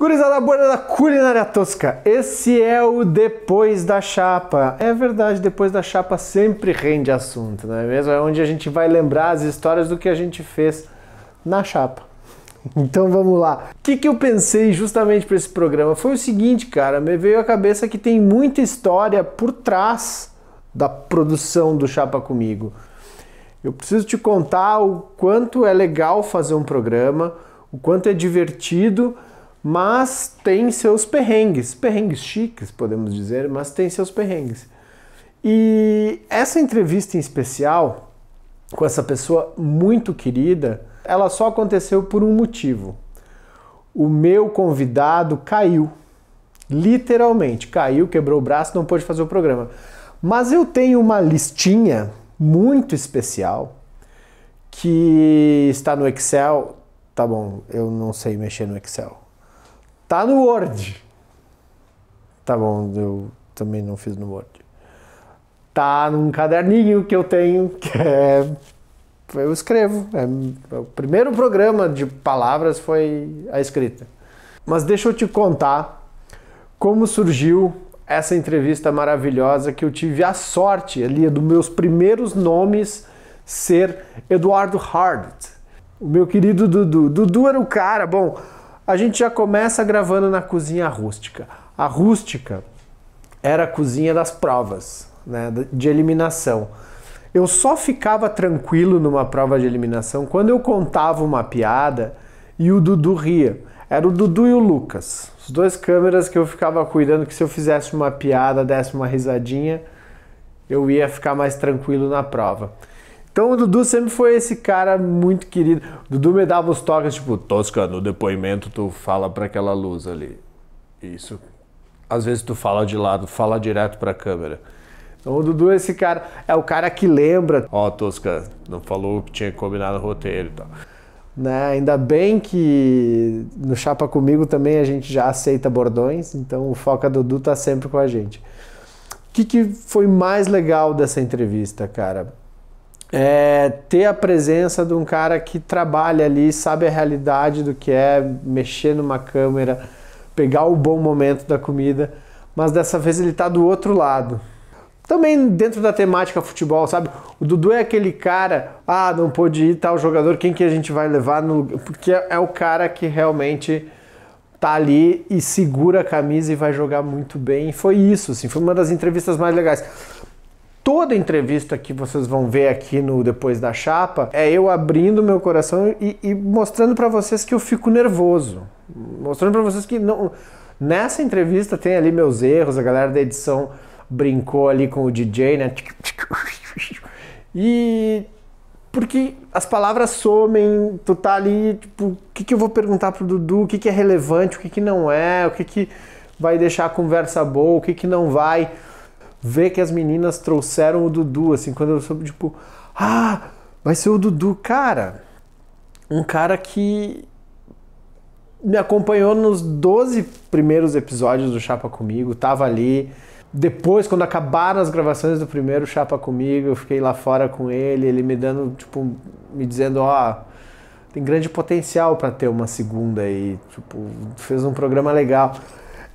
Gurizada boa da culinária tosca, esse é o depois da chapa. É verdade, depois da chapa sempre rende assunto, não é mesmo? É onde a gente vai lembrar as histórias do que a gente fez na chapa. Então vamos lá. O que, que eu pensei justamente para esse programa foi o seguinte, cara, me veio à cabeça que tem muita história por trás da produção do Chapa Comigo. Eu preciso te contar o quanto é legal fazer um programa, o quanto é divertido mas tem seus perrengues, perrengues chiques, podemos dizer, mas tem seus perrengues. E essa entrevista em especial com essa pessoa muito querida, ela só aconteceu por um motivo. O meu convidado caiu. Literalmente, caiu, quebrou o braço, não pôde fazer o programa. Mas eu tenho uma listinha muito especial que está no Excel. Tá bom, eu não sei mexer no Excel. Tá no Word. Tá bom, eu também não fiz no Word. Tá num caderninho que eu tenho, que é. Eu escrevo. É, o primeiro programa de palavras foi a escrita. Mas deixa eu te contar como surgiu essa entrevista maravilhosa que eu tive a sorte ali dos meus primeiros nomes ser Eduardo Hardt. O meu querido Dudu. Dudu era o cara, bom, a gente já começa gravando na cozinha rústica. A rústica era a cozinha das provas, né, de eliminação. Eu só ficava tranquilo numa prova de eliminação quando eu contava uma piada e o Dudu ria. Era o Dudu e o Lucas, os dois câmeras que eu ficava cuidando que se eu fizesse uma piada, desse uma risadinha, eu ia ficar mais tranquilo na prova. Então o Dudu sempre foi esse cara muito querido. O Dudu me dava os toques, tipo, Tosca, no depoimento tu fala para aquela luz ali. Isso. Às vezes tu fala de lado, fala direto para a câmera. Então o Dudu é esse cara, é o cara que lembra. Ó, oh, Tosca, não falou que tinha combinado no roteiro e tal. Né? Ainda bem que no Chapa Comigo também a gente já aceita bordões, então o Foca Dudu tá sempre com a gente. O que, que foi mais legal dessa entrevista, cara? é, ter a presença de um cara que trabalha ali, sabe a realidade do que é mexer numa câmera, pegar o bom momento da comida, mas dessa vez ele está do outro lado. Também dentro da temática futebol, sabe? O Dudu é aquele cara, ah, não pôde ir tal jogador, quem que a gente vai levar no porque é o cara que realmente tá ali e segura a camisa e vai jogar muito bem. E foi isso, assim, foi uma das entrevistas mais legais toda entrevista que vocês vão ver aqui no Depois da Chapa é eu abrindo meu coração e, e mostrando para vocês que eu fico nervoso. Mostrando para vocês que não. Nessa entrevista tem ali meus erros, a galera da edição brincou ali com o DJ, né? E porque as palavras somem, tu tá ali, tipo, o que, que eu vou perguntar pro Dudu, o que, que é relevante, o que, que não é, o que, que vai deixar a conversa boa, o que, que não vai ver que as meninas trouxeram o Dudu, assim, quando eu soube, tipo, ah, vai ser o Dudu, cara. Um cara que me acompanhou nos 12 primeiros episódios do Chapa Comigo, tava ali. Depois, quando acabaram as gravações do primeiro Chapa Comigo, eu fiquei lá fora com ele, ele me dando, tipo, me dizendo, ó, oh, tem grande potencial para ter uma segunda aí, tipo, fez um programa legal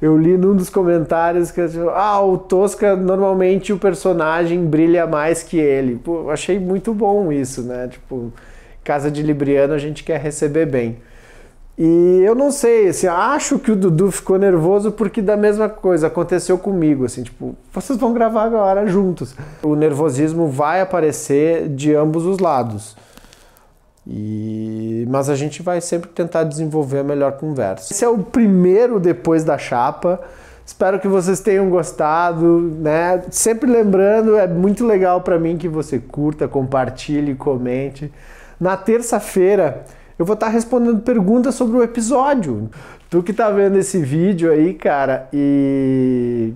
eu li num dos comentários que tipo, ah, o Tosca normalmente o personagem brilha mais que ele. Pô, achei muito bom isso, né? Tipo, casa de Libriano a gente quer receber bem. E eu não sei, assim, acho que o Dudu ficou nervoso porque da mesma coisa aconteceu comigo, assim, tipo, vocês vão gravar agora juntos. O nervosismo vai aparecer de ambos os lados. E... Mas a gente vai sempre tentar desenvolver a melhor conversa. Esse é o primeiro depois da chapa. Espero que vocês tenham gostado, né? Sempre lembrando, é muito legal para mim que você curta, compartilhe, comente. Na terça-feira eu vou estar tá respondendo perguntas sobre o episódio. Tu que tá vendo esse vídeo aí, cara, e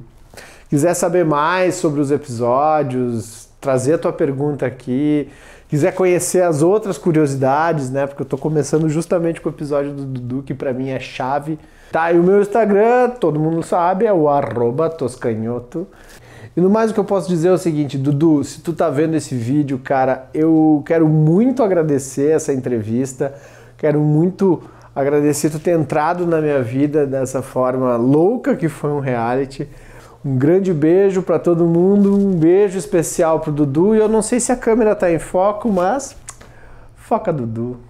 quiser saber mais sobre os episódios, trazer a tua pergunta aqui, quiser conhecer as outras curiosidades, né? Porque eu tô começando justamente com o episódio do Dudu, que para mim é chave. Tá, e o meu Instagram, todo mundo sabe, é o toscanhoto. E no mais o que eu posso dizer é o seguinte, Dudu, se tu tá vendo esse vídeo, cara, eu quero muito agradecer essa entrevista, quero muito agradecer tu ter entrado na minha vida dessa forma louca que foi um reality. Um grande beijo para todo mundo, um beijo especial pro Dudu. E eu não sei se a câmera tá em foco, mas foca Dudu.